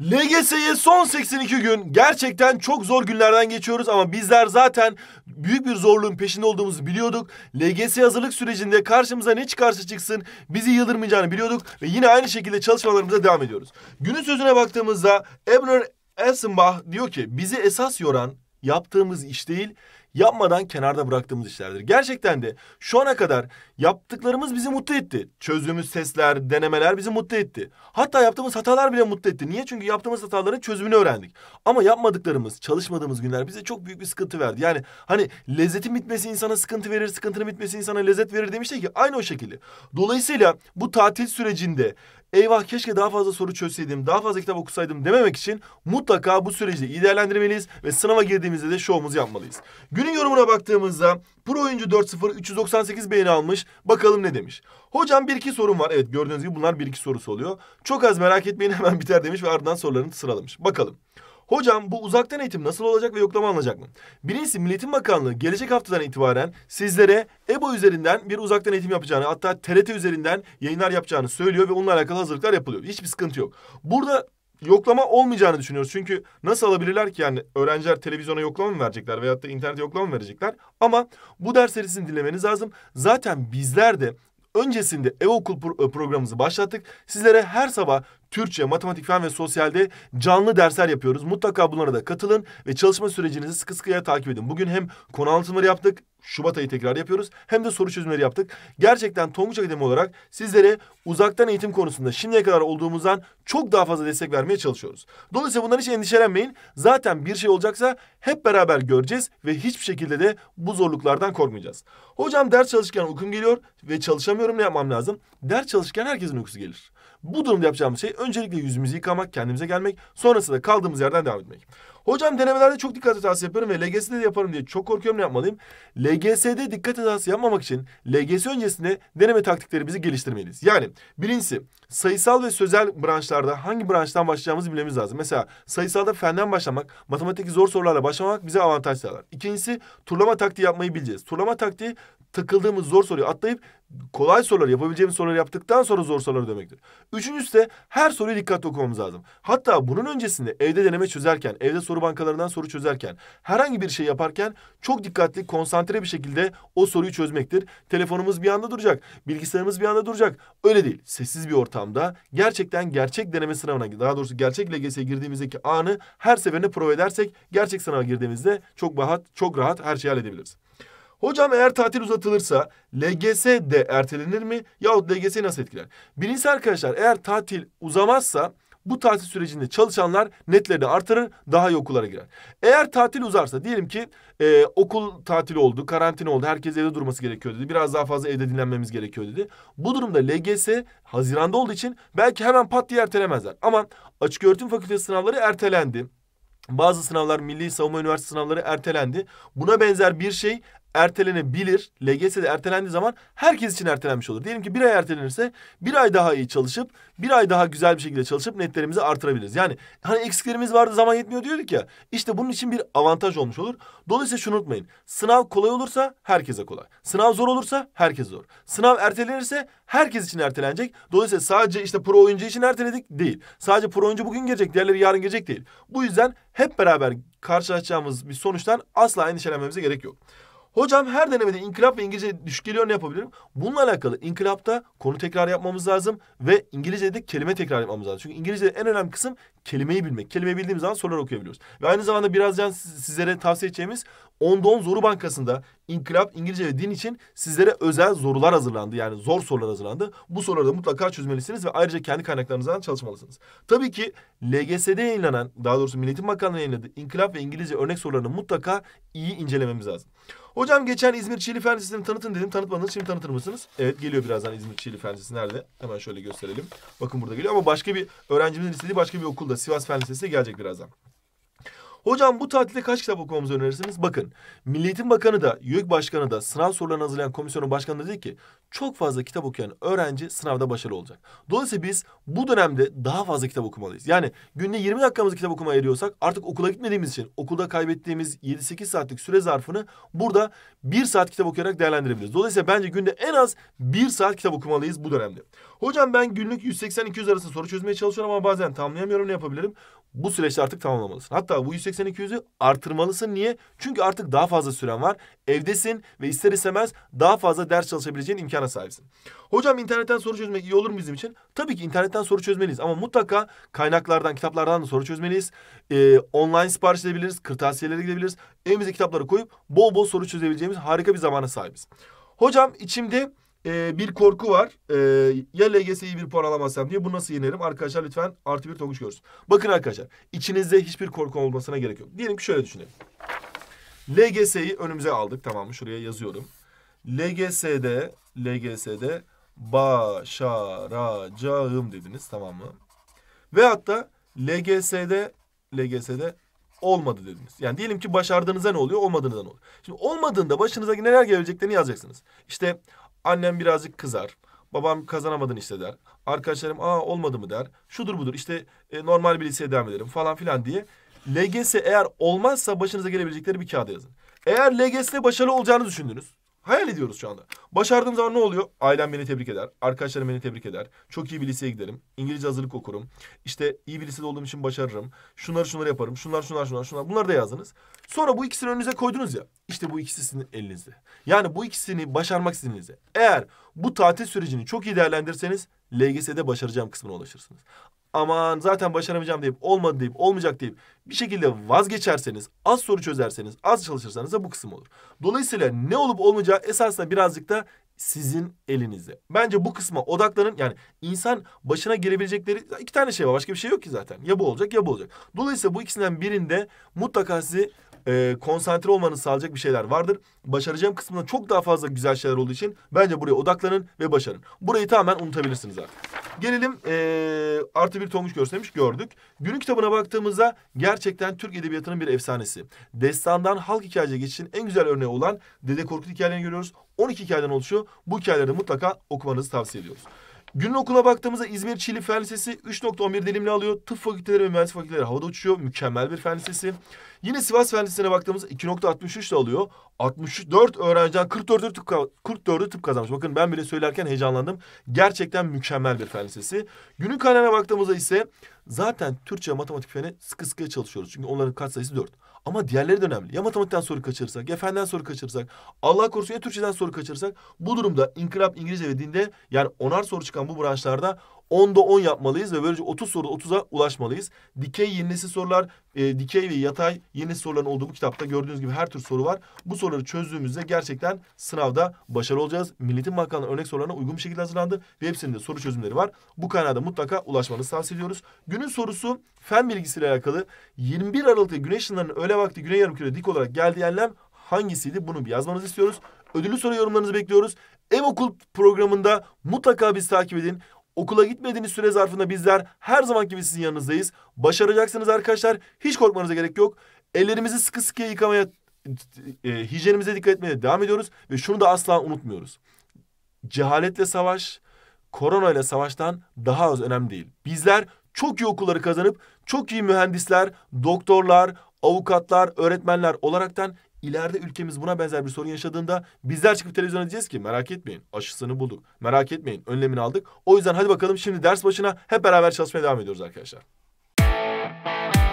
LGS'ye son 82 gün gerçekten çok zor günlerden geçiyoruz ama bizler zaten büyük bir zorluğun peşinde olduğumuzu biliyorduk. LGS hazırlık sürecinde karşımıza ne çıkarsa çıksın bizi yıldırmayacağını biliyorduk ve yine aynı şekilde çalışmalarımıza devam ediyoruz. Günün sözüne baktığımızda Ebner Elsenbach diyor ki bizi esas yoran yaptığımız iş değil yapmadan kenarda bıraktığımız işlerdir. Gerçekten de şu ana kadar yaptıklarımız bizi mutlu etti. Çözdüğümüz sesler, denemeler bizi mutlu etti. Hatta yaptığımız hatalar bile mutlu etti. Niye? Çünkü yaptığımız hataların çözümünü öğrendik. Ama yapmadıklarımız, çalışmadığımız günler bize çok büyük bir sıkıntı verdi. Yani hani lezzetin bitmesi insana sıkıntı verir, sıkıntının bitmesi insana lezzet verir demişti ki aynı o şekilde. Dolayısıyla bu tatil sürecinde eyvah keşke daha fazla soru çözseydim, daha fazla kitap okusaydım dememek için mutlaka bu süreci de iyi değerlendirmeliyiz ve sınava girdiğimizde de şovumuzu yapmalıyız. Günün yorumuna baktığımızda Pro oyuncu 4.0 398 beğeni almış. Bakalım ne demiş. Hocam bir iki sorum var. Evet gördüğünüz gibi bunlar bir iki sorusu oluyor. Çok az merak etmeyin hemen biter demiş ve ardından sorularını sıralamış. Bakalım. Hocam bu uzaktan eğitim nasıl olacak ve yoklama alınacak mı? Birincisi milletin Bakanlığı gelecek haftadan itibaren sizlere EBO üzerinden bir uzaktan eğitim yapacağını hatta TRT üzerinden yayınlar yapacağını söylüyor ve onunla alakalı hazırlıklar yapılıyor. Hiçbir sıkıntı yok. Burada yoklama olmayacağını düşünüyoruz. Çünkü nasıl alabilirler ki yani öğrenciler televizyona yoklama mı verecekler veyahut da internete yoklama mı verecekler? Ama bu ders serisini dinlemeniz lazım. Zaten bizler de Öncesinde e-okul e, programımızı başlattık. Sizlere her sabah Türkçe, matematik, fen ve sosyalde canlı dersler yapıyoruz. Mutlaka bunlara da katılın ve çalışma sürecinizi sıkı sıkıya takip edin. Bugün hem konu anlatımları yaptık, Şubat ayı tekrar yapıyoruz. Hem de soru çözümleri yaptık. Gerçekten Tonguç Akademi olarak sizlere uzaktan eğitim konusunda şimdiye kadar olduğumuzdan çok daha fazla destek vermeye çalışıyoruz. Dolayısıyla bundan hiç endişelenmeyin. Zaten bir şey olacaksa hep beraber göreceğiz ve hiçbir şekilde de bu zorluklardan korkmayacağız. Hocam ders çalışırken uykum geliyor ve çalışamıyorum ne yapmam lazım? Ders çalışırken herkesin uykusu gelir. Bu durumda yapacağımız şey öncelikle yüzümüzü yıkamak, kendimize gelmek, sonrasında kaldığımız yerden devam etmek. Hocam denemelerde çok dikkat hatası yaparım ve LGS'de de yaparım diye çok korkuyorum ne yapmalıyım? LGS'de dikkat hatası yapmamak için LGS öncesinde deneme taktiklerimizi geliştirmeliyiz. Yani birincisi sayısal ve sözel branşlarda hangi branştan başlayacağımızı bilmemiz lazım. Mesela sayısalda fenden başlamak, matematik zor sorularla başlamak bize avantaj sağlar. İkincisi turlama taktiği yapmayı bileceğiz. Turlama taktiği takıldığımız zor soruyu atlayıp kolay soruları yapabileceğimiz soruları yaptıktan sonra zor soruları demektir. Üçüncüsü de her soruyu dikkatli okumamız lazım. Hatta bunun öncesinde evde deneme çözerken, evde soru soru bankalarından soru çözerken, herhangi bir şey yaparken çok dikkatli, konsantre bir şekilde o soruyu çözmektir. Telefonumuz bir anda duracak, bilgisayarımız bir anda duracak. Öyle değil. Sessiz bir ortamda gerçekten gerçek deneme sınavına, daha doğrusu gerçek LGS'ye girdiğimizdeki anı her seferinde prova edersek gerçek sınava girdiğimizde çok rahat, çok rahat her şeyi halledebiliriz. Hocam eğer tatil uzatılırsa LGS de ertelenir mi yahut LGS nasıl etkiler? Birincisi arkadaşlar eğer tatil uzamazsa bu tatil sürecinde çalışanlar netlerini artırır, daha iyi okullara girer. Eğer tatil uzarsa diyelim ki e, okul tatili oldu, karantina oldu, herkes evde durması gerekiyor dedi. Biraz daha fazla evde dinlenmemiz gerekiyor dedi. Bu durumda LGS Haziran'da olduğu için belki hemen pat diye ertelemezler. Ama açık öğretim fakültesi sınavları ertelendi. Bazı sınavlar Milli Savunma Üniversitesi sınavları ertelendi. Buna benzer bir şey ertelenebilir. LGS de ertelendiği zaman herkes için ertelenmiş olur. Diyelim ki bir ay ertelenirse bir ay daha iyi çalışıp bir ay daha güzel bir şekilde çalışıp netlerimizi artırabiliriz. Yani hani eksiklerimiz vardı zaman yetmiyor diyorduk ya. İşte bunun için bir avantaj olmuş olur. Dolayısıyla şunu unutmayın. Sınav kolay olursa herkese kolay. Sınav zor olursa herkes zor. Sınav ertelenirse herkes için ertelenecek. Dolayısıyla sadece işte pro oyuncu için erteledik değil. Sadece pro oyuncu bugün gelecek, diğerleri yarın gelecek değil. Bu yüzden hep beraber karşılaşacağımız bir sonuçtan asla endişelenmemize gerek yok. Hocam her denemede inkılap ve İngilizce düşük geliyor ne yapabilirim? Bununla alakalı inkılapta konu tekrar yapmamız lazım ve İngilizce'de kelime tekrar yapmamız lazım. Çünkü İngilizce'de en önemli kısım kelimeyi bilmek. Kelimeyi bildiğimiz zaman sorular okuyabiliyoruz. Ve aynı zamanda birazdan sizlere tavsiye edeceğimiz Onda 10 Zoru Bankası'nda inkılap İngilizce ve Din için sizlere özel zorular hazırlandı. Yani zor sorular hazırlandı. Bu soruları da mutlaka çözmelisiniz ve ayrıca kendi kaynaklarınızdan çalışmalısınız. Tabii ki LGS'de yayınlanan, daha doğrusu Milliyetin Bakanlığı yayınladığı inkılap ve İngilizce örnek sorularını mutlaka iyi incelememiz lazım. Hocam geçen İzmir Çiğli Fen tanıtın dedim. Tanıtmadınız. Şimdi tanıtır mısınız? Evet geliyor birazdan İzmir Çiğli Fen nerede? Hemen şöyle gösterelim. Bakın burada geliyor ama başka bir öğrencimizin istediği başka bir okulda Sivas Fen Lisesi gelecek birazdan. Hocam bu tatilde kaç kitap okumamızı önerirsiniz? Bakın Milliyetin Bakanı da YÖK Başkanı da sınav sorularını hazırlayan komisyonun başkanı da dedi ki çok fazla kitap okuyan öğrenci sınavda başarılı olacak. Dolayısıyla biz bu dönemde daha fazla kitap okumalıyız. Yani günde 20 dakikamızı kitap okumaya ayırıyorsak artık okula gitmediğimiz için okulda kaybettiğimiz 7-8 saatlik süre zarfını burada 1 saat kitap okuyarak değerlendirebiliriz. Dolayısıyla bence günde en az 1 saat kitap okumalıyız bu dönemde. Hocam ben günlük 180-200 arası soru çözmeye çalışıyorum ama bazen tamamlayamıyorum ne yapabilirim? Bu süreçte artık tamamlamalısın. Hatta bu 180 180-200'ü artırmalısın. Niye? Çünkü artık daha fazla süren var. Evdesin ve ister istemez daha fazla ders çalışabileceğin imkana sahipsin. Hocam internetten soru çözmek iyi olur mu bizim için? Tabii ki internetten soru çözmeliyiz. Ama mutlaka kaynaklardan, kitaplardan da soru çözmeliyiz. Ee, online sipariş edebiliriz. Kırtasiyelere gidebiliriz. Evimize kitapları koyup bol bol soru çözebileceğimiz harika bir zamana sahibiz. Hocam içimde e, bir korku var. E, ya LGS'yi bir puan alamazsam diye bu nasıl yenerim? Arkadaşlar lütfen artı bir tonguç görürsün. Bakın arkadaşlar içinizde hiçbir korku olmasına gerek yok. Diyelim ki şöyle düşünelim. LGS'yi önümüze aldık tamam mı? Şuraya yazıyorum. LGS'de LGS'de başaracağım dediniz tamam mı? Ve hatta LGS'de LGS'de olmadı dediniz. Yani diyelim ki başardığınızda ne oluyor? Olmadığınızda ne oluyor? Şimdi olmadığında başınıza neler geleceklerini yazacaksınız. İşte Annem birazcık kızar. Babam kazanamadın işte der. Arkadaşlarım aa olmadı mı der. Şudur budur işte e, normal bir liseye devam ederim falan filan diye. LGS eğer olmazsa başınıza gelebilecekleri bir kağıda yazın. Eğer LGS'de başarılı olacağını düşündünüz. Hayal ediyoruz şu anda. Başardığım zaman ne oluyor? Ailem beni tebrik eder. Arkadaşlarım beni tebrik eder. Çok iyi bir liseye giderim. İngilizce hazırlık okurum. İşte iyi bir lisede olduğum için başarırım. Şunları şunları yaparım. Şunlar şunlar şunlar şunlar. Bunları da yazdınız. Sonra bu ikisini önünüze koydunuz ya. İşte bu ikisi sizin elinizde. Yani bu ikisini başarmak sizin elinizde. Eğer bu tatil sürecini çok iyi değerlendirseniz, LGS'de başaracağım kısmına ulaşırsınız aman zaten başaramayacağım deyip olmadı deyip olmayacak deyip bir şekilde vazgeçerseniz az soru çözerseniz az çalışırsanız da bu kısım olur. Dolayısıyla ne olup olmayacağı esasında birazcık da sizin elinizde. Bence bu kısma odaklanın. Yani insan başına gelebilecekleri iki tane şey var. Başka bir şey yok ki zaten. Ya bu olacak ya bu olacak. Dolayısıyla bu ikisinden birinde mutlaka sizi e, konsantre olmanı sağlayacak bir şeyler vardır. Başaracağım kısmında çok daha fazla güzel şeyler olduğu için bence buraya odaklanın ve başarın. Burayı tamamen unutabilirsiniz artık. Gelelim e, artı bir Tomuş göstermiş gördük. Günün kitabına baktığımızda gerçekten Türk Edebiyatı'nın bir efsanesi. Destandan halk hikayeciye geçişin en güzel örneği olan Dede Korkut hikayelerini görüyoruz. 12 hikayeden oluşuyor. Bu hikayeleri mutlaka okumanızı tavsiye ediyoruz. Günün okula baktığımızda İzmir Çili Fen Lisesi 3.11 dilimle alıyor. Tıp fakülteleri ve mühendis fakülteleri havada uçuyor. Mükemmel bir fen lisesi. Yine Sivas Fen Lisesi'ne baktığımızda 2.63 ile alıyor. 64 öğrenciden 44'ü tıp, 44 tıp kazanmış. Bakın ben bile söylerken heyecanlandım. Gerçekten mükemmel bir fen lisesi. Günün kaynağına baktığımızda ise zaten Türkçe matematik feni sıkı sıkıya çalışıyoruz. Çünkü onların katsayısı 4. Ama diğerleri de önemli. Ya matematikten soru kaçırırsak, ya fenden soru kaçırırsak, Allah korusun ya Türkçeden soru kaçırırsak bu durumda inkılap İngilizce ve yani onar soru çıkan bu branşlarda 10'da 10 yapmalıyız ve böylece 30 soruda 30'a ulaşmalıyız. Dikey yenilesi sorular, e, dikey ve yatay yenilesi soruların olduğu bu kitapta gördüğünüz gibi her tür soru var. Bu soruları çözdüğümüzde gerçekten sınavda başarılı olacağız. Milletin Bakanlığı örnek sorularına uygun bir şekilde hazırlandı ve hepsinde soru çözümleri var. Bu kaynağı da mutlaka ulaşmanızı tavsiye ediyoruz. Günün sorusu fen bilgisiyle alakalı 21 Aralık'ta güneş ışınlarının öğle vakti güney yarımkürede dik olarak geldiği enlem hangisiydi? Bunu bir yazmanızı istiyoruz. Ödüllü soru yorumlarınızı bekliyoruz. Ev okul programında mutlaka biz takip edin. Okula gitmediğiniz süre zarfında bizler her zaman gibi sizin yanınızdayız. Başaracaksınız arkadaşlar. Hiç korkmanıza gerek yok. Ellerimizi sıkı sıkıya yıkamaya, e, hijyenimize dikkat etmeye devam ediyoruz. Ve şunu da asla unutmuyoruz. Cehaletle savaş, korona ile savaştan daha az önemli değil. Bizler çok iyi okulları kazanıp çok iyi mühendisler, doktorlar, avukatlar, öğretmenler olaraktan ileride ülkemiz buna benzer bir sorun yaşadığında bizler çıkıp televizyona diyeceğiz ki merak etmeyin aşısını bulduk. Merak etmeyin önlemini aldık. O yüzden hadi bakalım şimdi ders başına hep beraber çalışmaya devam ediyoruz arkadaşlar.